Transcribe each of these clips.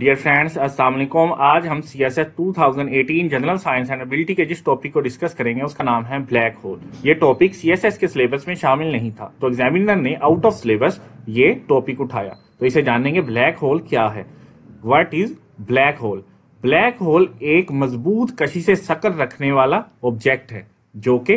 dear friends अस्सलाम वालेकुम आज हम सियासत 2018 जनरल साइंस एंड एबिलिटी के जिस टॉपिक को डिस्कस करेंगे उसका नाम है ब्लैक होल ये टॉपिक सीएसएस के सिलेबस में शामिल नहीं था तो एग्जामिनर ने आउट ऑफ सिलेबस ये टॉपिक उठाया तो इसे जानेंगे ब्लैक होल क्या है what is black hole black hole एक मजबूत कशी से सकल रखने वाला ऑब्जेक्ट है जो कि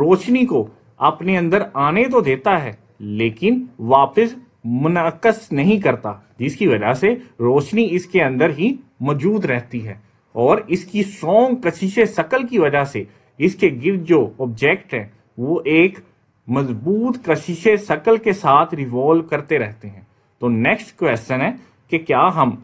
रोशनी को अपने अंदर आने तो देता है लेकिन वापस मुनाकस नहीं करता जिसकी वजह से रोशनी इसके अंदर ही मौजूद रहती है और इसकी सौंग कशिश शकल की वजह से इसके गिर जो ऑब्जेक्ट हैं वो एक मजबूत कशिश शकल के साथ रिवॉल्व करते रहते हैं तो नेक्स्ट क्वेश्चन है कि क्या हम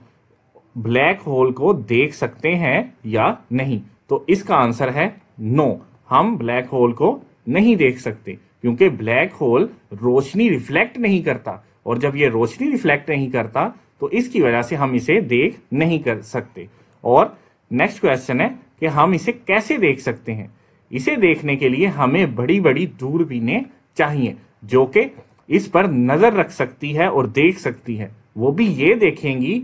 ब्लैक होल को देख सकते हैं या नहीं तो इसका आंसर है नो हम ब्लैक होल को नहीं देख सकते क्योंकि ब्लैक होल रोशनी रिफ्लेक्ट नहीं करता और जब ये रोशनी रिफ्लेक्ट नहीं करता तो इसकी वजह से हम इसे देख नहीं कर सकते और नेक्स्ट क्वेश्चन है कि हम इसे कैसे देख सकते हैं इसे देखने के लिए हमें बड़ी बड़ी दूरबीनें चाहिए जो कि इस पर नजर रख सकती है और देख सकती है वो भी ये देखेंगी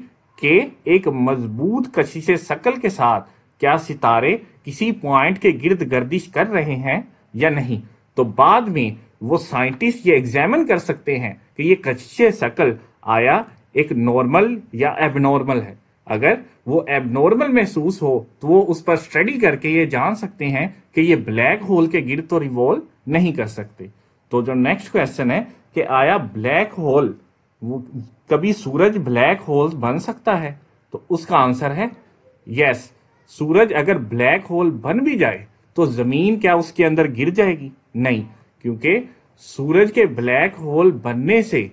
कि एक मजबूत कशिश शकल के साथ क्या सितारे किसी पॉइंट के गिर्द गर्दिश कर रहे हैं या नहीं तो बाद में वो साइंटिस्ट ये एग्जामिन कर सकते हैं कि ये कच्चे शकल आया एक नॉर्मल या एबनॉर्मल है अगर वो एबनॉर्मल महसूस हो तो वो उस पर स्टडी करके ये जान सकते हैं कि ये ब्लैक होल के गिर तो रिवॉल्व नहीं कर सकते तो जो नेक्स्ट क्वेश्चन है कि आया ब्लैक होल कभी सूरज ब्लैक होल बन सकता है तो उसका आंसर है यस सूरज अगर ब्लैक होल बन भी जाए तो जमीन क्या उसके अंदर गिर जाएगी नहीं क्योंकि सूरज के ब्लैक होल बनने से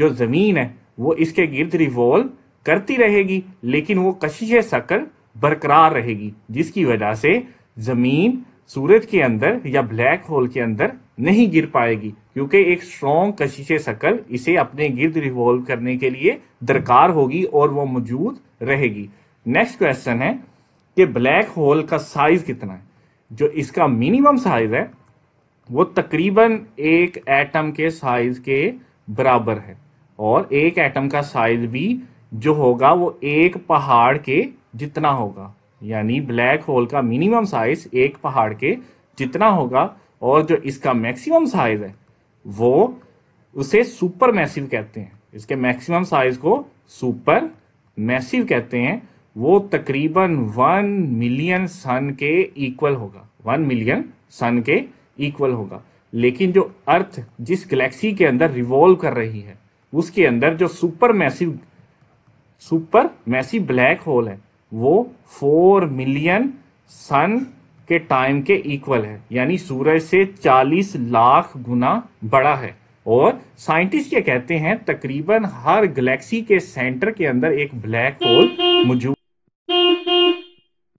जो ज़मीन है वो इसके गिर्द रिवॉल्व करती रहेगी लेकिन वो कशिश शक्ल बरकरार रहेगी जिसकी वजह से ज़मीन सूरज के अंदर या ब्लैक होल के अंदर नहीं गिर पाएगी क्योंकि एक स्ट्रॉन्ग कशिश शक्ल इसे अपने गिर्द रिवॉल्व करने के लिए दरकार होगी और वो मौजूद रहेगी नेक्स्ट क्वेश्चन है कि ब्लैक होल का साइज कितना है जो इसका मिनिमम साइज है वो तकरीबन एक एटम के साइज के बराबर है और एक एटम का साइज भी जो होगा वो एक पहाड़ के जितना होगा यानी ब्लैक होल का मिनिमम साइज एक पहाड़ के जितना होगा और जो इसका मैक्सिमम साइज है वो उसे सुपर मैसिव कहते हैं इसके मैक्सिमम साइज को सुपर मैसिव कहते हैं वो तकरीबन वन मिलियन सन के इक्वल होगा वन मिलियन सन के इक्वल होगा लेकिन जो अर्थ जिस गैलेक्सी के अंदर रिवॉल्व कर रही है उसके अंदर जो super massive super massive black hole है वो फोर मिलियन सन के टाइम के इक्वल है यानी सूरज से 40 लाख गुना बड़ा है और साइंटिस्ट ये कहते हैं तकरीबन हर गैलेक्सी के सेंटर के अंदर एक ब्लैक होल मौजूद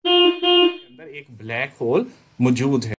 अंदर एक ब्लैक होल मौजूद है